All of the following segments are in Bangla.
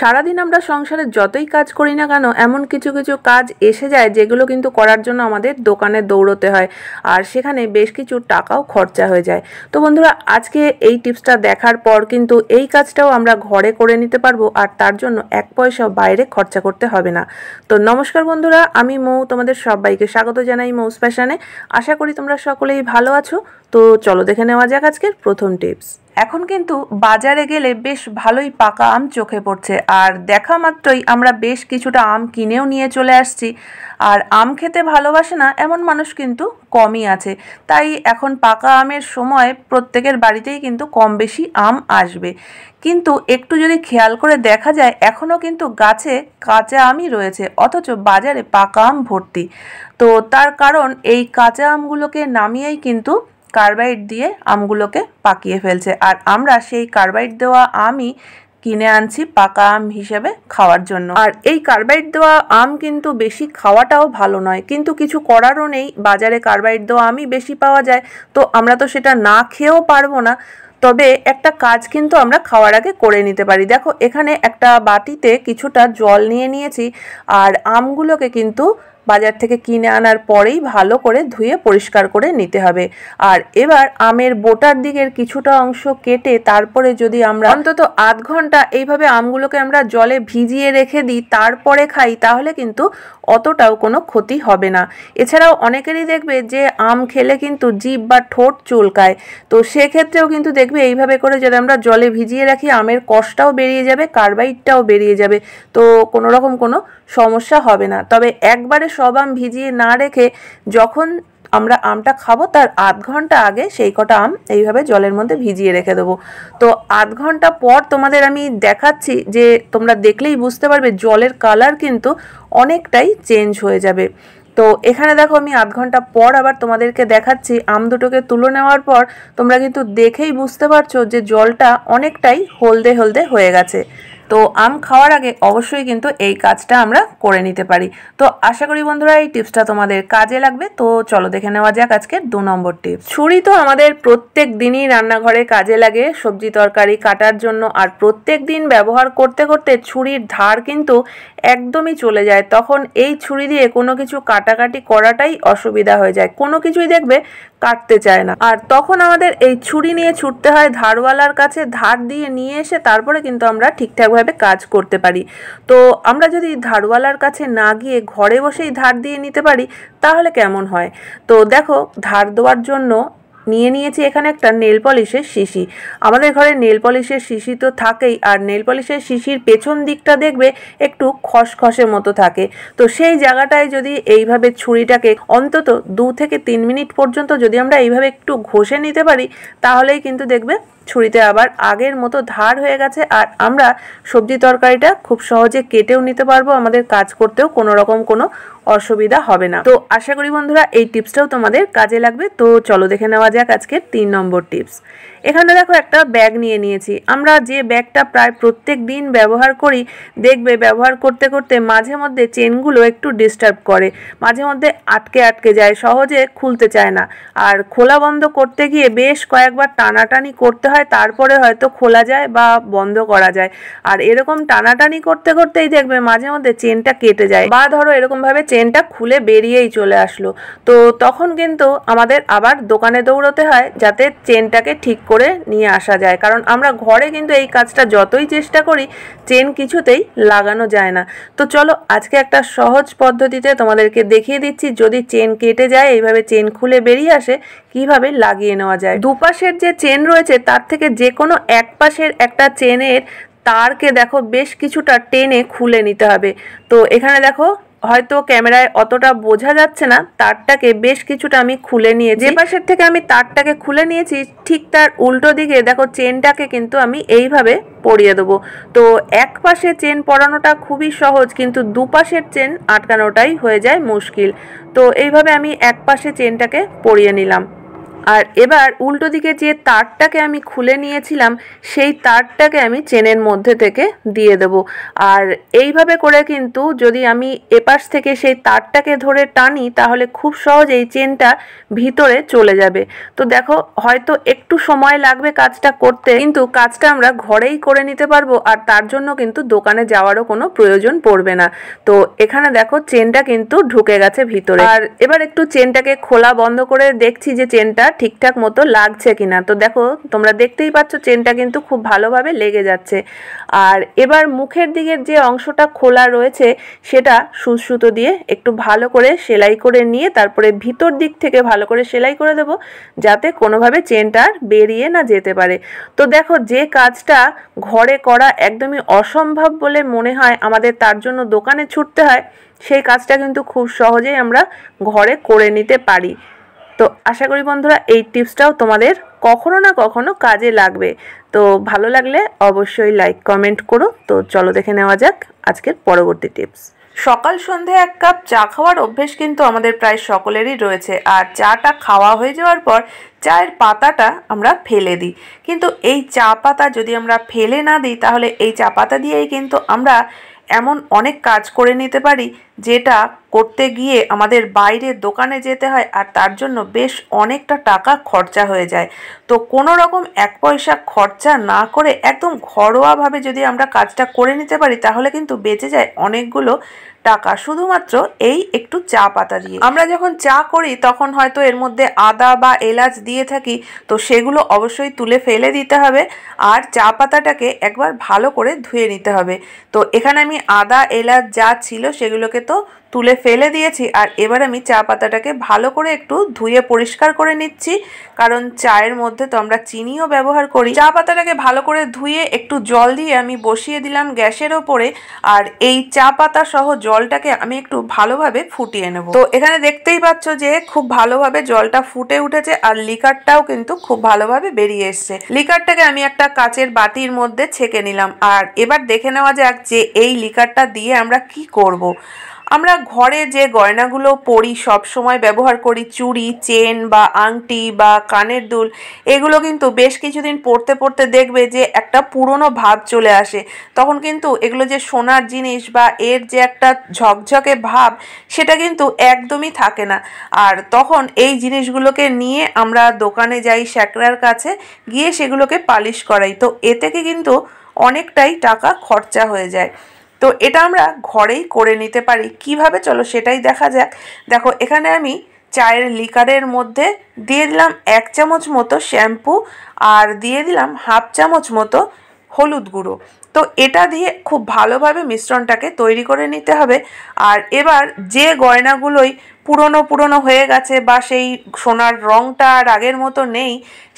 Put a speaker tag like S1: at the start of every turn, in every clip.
S1: সারাদিন আমরা সংসারে যতই কাজ করি না কেন এমন কিছু কিছু কাজ এসে যায় যেগুলো কিন্তু করার জন্য আমাদের দোকানে দৌড়তে হয় আর সেখানে বেশ কিছু টাকাও খরচা হয়ে যায় তো বন্ধুরা আজকে এই টিপসটা দেখার পর কিন্তু এই কাজটাও আমরা ঘরে করে নিতে পারবো আর তার জন্য এক পয়সাও বাইরে খরচা করতে হবে না তো নমস্কার বন্ধুরা আমি মৌ তোমাদের সবাইকে স্বাগত জানাই মৌস স্পেশানে আশা করি তোমরা সকলেই ভালো আছো তো চলো দেখে নেওয়া যাক আজকের প্রথম টিপস এখন কিন্তু বাজারে গেলে বেশ ভালোই পাকা আম চোখে পড়ছে আর দেখা মাত্রই আমরা বেশ কিছুটা আম কিনেও নিয়ে চলে আসছি আর আম খেতে ভালোবাসে না এমন মানুষ কিন্তু কমই আছে তাই এখন পাকা আমের সময় প্রত্যেকের বাড়িতেই কিন্তু কম বেশি আম আসবে কিন্তু একটু যদি খেয়াল করে দেখা যায় এখনও কিন্তু গাছে কাঁচা আমই রয়েছে অথচ বাজারে পাকা আম ভর্তি তো তার কারণ এই কাঁচা আমগুলোকে নামিয়েই কিন্তু কার্বাইড দিয়ে আমগুলোকে পাকিয়ে ফেলছে আর আমরা সেই কার্বাইড দেওয়া আমই কিনে আনছি পাকা আম হিসেবে খাওয়ার জন্য আর এই কার্বাইড দেওয়া আম কিন্তু বেশি খাওয়াটাও ভালো নয় কিন্তু কিছু করারও নেই বাজারে কার্বাইড দেওয়া আমই বেশি পাওয়া যায় তো আমরা তো সেটা না খেয়েও পারবো না তবে একটা কাজ কিন্তু আমরা খাওয়ার আগে করে নিতে পারি দেখো এখানে একটা বাটিতে কিছুটা জল নিয়ে নিয়েছি আর আমগুলোকে কিন্তু বাজার থেকে কিনে আনার পরেই ভালো করে ধুয়ে পরিষ্কার করে নিতে হবে আর এবার আমের বোটার দিকের কিছুটা অংশ কেটে তারপরে যদি আমরা অন্তত আধ ঘন্টা এইভাবে আমগুলোকে আমরা জলে ভিজিয়ে রেখে দিই তারপরে খাই তাহলে কিন্তু অতটাও কোনো ক্ষতি হবে না এছাড়াও অনেকেরই দেখবে যে আম খেলে কিন্তু জিভ বা ঠোঁট চুলকায় তো সেক্ষেত্রেও কিন্তু দেখবে এইভাবে করে যদি আমরা জলে ভিজিয়ে রাখি আমের কষটাও বেরিয়ে যাবে কার্বাইডটাও বেরিয়ে যাবে তো কোনো রকম কোনো সমস্যা হবে না তবে একবারে সব আম ভিজিয়ে না রেখে যখন আমরা আমটা খাবো তার আধ ঘন্টা আগে সেই কটা আম এইভাবে জলের মধ্যে ভিজিয়ে রেখে দেবো তো আধ ঘন্টা পর তোমাদের আমি দেখাচ্ছি যে তোমরা দেখলেই বুঝতে পারবে জলের কালার কিন্তু অনেকটাই চেঞ্জ হয়ে যাবে তো এখানে দেখো আমি আধ ঘন্টা পর আবার তোমাদেরকে দেখাচ্ছি আম দুটোকে তুলে নেওয়ার পর তোমরা কিন্তু দেখেই বুঝতে পারছো যে জলটা অনেকটাই হলদে হলদে হয়ে গেছে তো আম খাওয়ার আগে অবশ্যই কিন্তু এই কাজটা আমরা করে নিতে পারি তো আশা করি বন্ধুরা এই টিপসটা তোমাদের কাজে লাগবে তো চলো দেখে নেওয়া যাক আজকে দু নম্বর টিপস ছুরি তো আমাদের প্রত্যেক দিনই রান্নাঘরে কাজে লাগে সবজি তরকারি কাটার জন্য আর প্রত্যেক দিন ব্যবহার করতে করতে ছুরির ধার কিন্তু একদমই চলে যায় তখন এই ছুরি দিয়ে কোনো কিছু কাটাকাটি করাটাই অসুবিধা হয়ে যায় কোনো কিছুই দেখবে কাটতে চায় না আর তখন আমাদের এই ছুরি নিয়ে ছুটতে হয় ধারওয়ালার কাছে ধার দিয়ে নিয়ে এসে তারপরে কিন্তু আমরা ঠিকঠাকভাবে কাজ করতে পারি তো আমরা যদি ধারওয়ালার কাছে না গিয়ে ঘরে বসেই ধার দিয়ে নিতে পারি তাহলে কেমন হয় তো দেখো ধার দেওয়ার জন্য নিয়ে নিয়েছি এখানে একটা নেল পলিশের শিশি আমাদের ঘরে নেল পলিশের শিশি তো থাকেই আর নেল পলিশের শিশির পেছন দিকটা দেখবে একটু খসখসে মতো থাকে তো সেই জায়গাটায় যদি এইভাবে ছুরিটাকে অন্তত দু থেকে তিন মিনিট পর্যন্ত যদি আমরা এইভাবে একটু ঘষে নিতে পারি তাহলেই কিন্তু দেখবে ছুরিতে আবার আগের মতো ধার হয়ে গেছে আর আমরা সবজি তরকারিটা খুব সহজে কেটেও নিতে পারবো আমাদের কাজ করতেও কোনো রকম কোনো অসুবিধা হবে না তো আশা করি বন্ধুরা এই টিপসটাও তোমাদের কাজে লাগবে তো চলো দেখে নেওয়া যাক আজকের তিন নম্বর টিপস এখানে দেখো একটা ব্যাগ নিয়ে নিয়েছি আমরা যে ব্যাগটা প্রায় প্রত্যেক দিন ব্যবহার করি দেখবে ব্যবহার করতে করতে মাঝে মধ্যে চেনগুলো একটু ডিস্টার্ব করে মাঝে মধ্যে আটকে আটকে যায় সহজে খুলতে চায় না আর খোলা বন্ধ করতে গিয়ে বেশ কয়েকবার টানাটানি করতে হয় তারপরে হয়তো খোলা যায় বা বন্ধ করা যায় আর এরকম টানাটানি করতে করতেই দেখবে মাঝে মধ্যে চেনটা কেটে যায় বা ধরো এরকমভাবে চেনটা খুলে বেরিয়েই চলে আসলো তো তখন কিন্তু আমাদের আবার দোকানে দৌড়তে হয় যাতে চেনটাকে ঠিক করে নিয়ে আসা যায় কারণ আমরা ঘরে কিন্তু এই কাজটা যতই চেষ্টা করি চেন কিছুতেই লাগানো যায় না তো চলো আজকে একটা সহজ পদ্ধতিতে তোমাদেরকে দেখিয়ে দিচ্ছি যদি চেন কেটে যায় এইভাবে চেন খুলে বেরিয়ে আসে কিভাবে লাগিয়ে নেওয়া যায় দুপাশের যে চেন রয়েছে তার থেকে যে কোনো এক পাশের একটা চেনের তারকে দেখো বেশ কিছুটা টেনে খুলে নিতে হবে তো এখানে দেখো হয়তো ক্যামেরায় অতটা বোঝা যাচ্ছে না তারটাকে বেশ কিছুটা আমি খুলে নিয়ে যে পাশের থেকে আমি তারটাকে খুলে নিয়েছি ঠিক তার উল্টো দিকে দেখো চেনটাকে কিন্তু আমি এইভাবে পরিয়ে দেবো তো এক পাশে চেন পরানোটা খুবই সহজ কিন্তু দুপাশের চেন আটকানোটাই হয়ে যায় মুশকিল তো এইভাবে আমি এক পাশে চেনটাকে পরিয়ে নিলাম আর এবার উল্টো দিকে যে তারটাকে আমি খুলে নিয়েছিলাম সেই তারটাকে আমি চেনের মধ্যে থেকে দিয়ে দেব আর এইভাবে করে কিন্তু যদি আমি এপাশ থেকে সেই তারটাকে ধরে টানি তাহলে খুব সহজেই চেনটা ভিতরে চলে যাবে তো দেখো হয়তো একটু সময় লাগবে কাজটা করতে কিন্তু কাজটা আমরা ঘরেই করে নিতে পারবো আর তার জন্য কিন্তু দোকানে যাওয়ারও কোনো প্রয়োজন পড়বে না তো এখানে দেখো চেনটা কিন্তু ঢুকে গেছে ভিতরে আর এবার একটু চেনটাকে খোলা বন্ধ করে দেখছি যে চেনটা ঠিকঠাক মতো লাগছে কিনা তো দেখো তোমরা দেখতেই পাচ্ছ চেনটা কিন্তু খুব ভালোভাবে লেগে যাচ্ছে আর এবার মুখের দিকের যে অংশটা খোলা রয়েছে সেটা সুতো দিয়ে একটু ভালো করে সেলাই করে নিয়ে তারপরে ভিতর দিক থেকে ভালো করে সেলাই করে দেব যাতে কোনোভাবে চেনটা আর বেরিয়ে না যেতে পারে তো দেখো যে কাজটা ঘরে করা একদমই অসম্ভব বলে মনে হয় আমাদের তার জন্য দোকানে ছুটতে হয় সেই কাজটা কিন্তু খুব সহজেই আমরা ঘরে করে নিতে পারি তো আশা করি বন্ধুরা এই টিপসটাও তোমাদের কখনো না কখনো কাজে লাগবে তো ভালো লাগলে অবশ্যই লাইক কমেন্ট করো তো চলো দেখে নেওয়া যাক আজকের পরবর্তী টিপস সকাল সন্ধে এক কাপ চা খাওয়ার অভ্যেস কিন্তু আমাদের প্রায় সকলেরই রয়েছে আর চাটা খাওয়া হয়ে যাওয়ার পর চায়ের পাতাটা আমরা ফেলে দিই কিন্তু এই চা পাতা যদি আমরা ফেলে না দিই তাহলে এই চা পাতা দিয়েই কিন্তু আমরা এমন অনেক কাজ করে নিতে পারি যেটা করতে গিয়ে আমাদের বাইরের দোকানে যেতে হয় আর তার জন্য বেশ অনেকটা টাকা খরচা হয়ে যায় তো কোনো রকম এক পয়সা খরচা না করে একদম ঘরোয়াভাবে যদি আমরা কাজটা করে নিতে পারি তাহলে কিন্তু বেঁচে যায় অনেকগুলো টাকা শুধুমাত্র এই একটু চা পাতা দিয়ে আমরা যখন চা করি তখন হয়তো এর মধ্যে আদা বা এলাচ দিয়ে থাকি তো সেগুলো অবশ্যই তুলে ফেলে দিতে হবে আর চা পাতাটাকে একবার ভালো করে ধুয়ে নিতে হবে তো এখানে আমি আদা এলাচ যা ছিল সেগুলোকে তো তুলে ফেলে দিয়েছি আর এবার আমি চা পাতাটাকে ভালো করে একটু ধুয়ে পরিষ্কার করে নিচ্ছি কারণ চায়ের মধ্যে তো আমরা চিনিও ব্যবহার করি চা পাতাটাকে ভালো করে ধুয়ে একটু জল দিয়ে আমি বসিয়ে দিলাম গ্যাসের ওপরে আর এই চা পাতা সহ জলটাকে আমি একটু ভালোভাবে ফুটিয়ে নেব তো এখানে দেখতেই পাচ্ছ যে খুব ভালোভাবে জলটা ফুটে উঠেছে আর লিকারটাও কিন্তু খুব ভালোভাবে বেরিয়ে এসছে লিকারটাকে আমি একটা কাচের বাটির মধ্যে ছেঁকে নিলাম আর এবার দেখে নেওয়া যাক যে এই লিকারটা দিয়ে আমরা কি করব। আমরা ঘরে যে গয়নাগুলো পরি সব সময় ব্যবহার করি চুড়ি চেন বা আংটি বা কানের দুল এগুলো কিন্তু বেশ কিছুদিন পরতে পরতে দেখবে যে একটা পুরনো ভাব চলে আসে তখন কিন্তু এগুলো যে সোনার জিনিস বা এর যে একটা ঝকঝকে ভাব সেটা কিন্তু একদমই থাকে না আর তখন এই জিনিসগুলোকে নিয়ে আমরা দোকানে যাই স্যাকরার কাছে গিয়ে সেগুলোকে পালিশ করাই তো এ থেকে কিন্তু অনেকটাই টাকা খরচা হয়ে যায় তো এটা আমরা ঘরেই করে নিতে পারি কিভাবে চলো সেটাই দেখা যাক দেখো এখানে আমি চায়ের লিকারের মধ্যে দিয়ে দিলাম এক চামচ মতো শ্যাম্পু আর দিয়ে দিলাম হাফ চামচ মতো হলুদ গুঁড়ো তো এটা দিয়ে খুব ভালোভাবে মিশ্রণটাকে তৈরি করে নিতে হবে আর এবার যে গয়নাগুলোই পুরনো পুরনো হয়ে গেছে বা সেই সোনার রঙটা আর আগের মতো নেই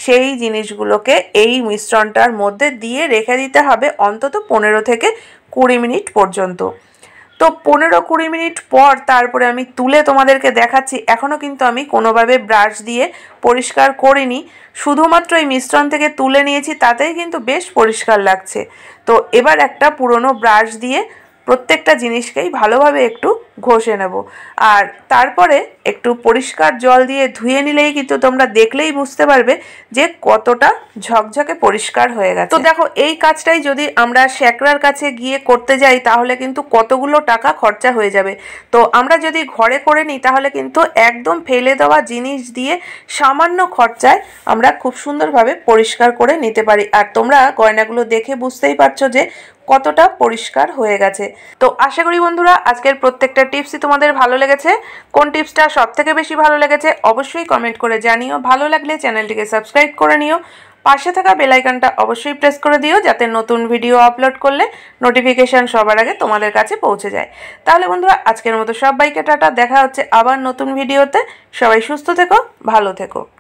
S1: সেই জিনিসগুলোকে এই মিশ্রণটার মধ্যে দিয়ে রেখে দিতে হবে অন্তত পনেরো থেকে কুড়ি মিনিট পর্যন্ত তো পনেরো কুড়ি মিনিট পর তারপরে আমি তুলে তোমাদেরকে দেখাচ্ছি এখনও কিন্তু আমি কোনোভাবে ব্রাশ দিয়ে পরিষ্কার করিনি শুধুমাত্র এই মিশ্রণ থেকে তুলে নিয়েছি তাতেই কিন্তু বেশ পরিষ্কার লাগছে তো এবার একটা পুরনো ব্রাশ দিয়ে প্রত্যেকটা জিনিসকেই ভালোভাবে একটু ঘষে নেব আর তারপরে একটু পরিষ্কার জল দিয়ে ধুয়ে নিলেই কিন্তু তোমরা দেখলেই বুঝতে পারবে যে কতটা ঝকঝকে পরিষ্কার হয়ে গেছে তো দেখো এই কাজটাই যদি আমরা শ্যাকরার কাছে গিয়ে করতে যাই তাহলে কিন্তু কতগুলো টাকা খরচা হয়ে যাবে তো আমরা যদি ঘরে করে নিই তাহলে কিন্তু একদম ফেলে দেওয়া জিনিস দিয়ে সামান্য খরচায় আমরা খুব সুন্দরভাবে পরিষ্কার করে নিতে পারি আর তোমরা গয়নাগুলো দেখে বুঝতেই পারছো যে কতটা পরিষ্কার হয়ে গেছে তো আশা করি বন্ধুরা আজকের প্রত্যেকটা টিপসই তোমাদের ভালো লেগেছে কোন টিপসটা সব থেকে বেশি ভালো লেগেছে অবশ্যই কমেন্ট করে জানিও ভালো লাগলে চ্যানেলটিকে সাবস্ক্রাইব করে নিও পাশে থাকা বেলাইকানটা অবশ্যই প্রেস করে দিও যাতে নতুন ভিডিও আপলোড করলে নোটিফিকেশান সবার আগে তোমাদের কাছে পৌঁছে যায় তাহলে বন্ধুরা আজকের মতো বাইকে টাটা দেখা হচ্ছে আবার নতুন ভিডিওতে সবাই সুস্থ থেকো ভালো থেকো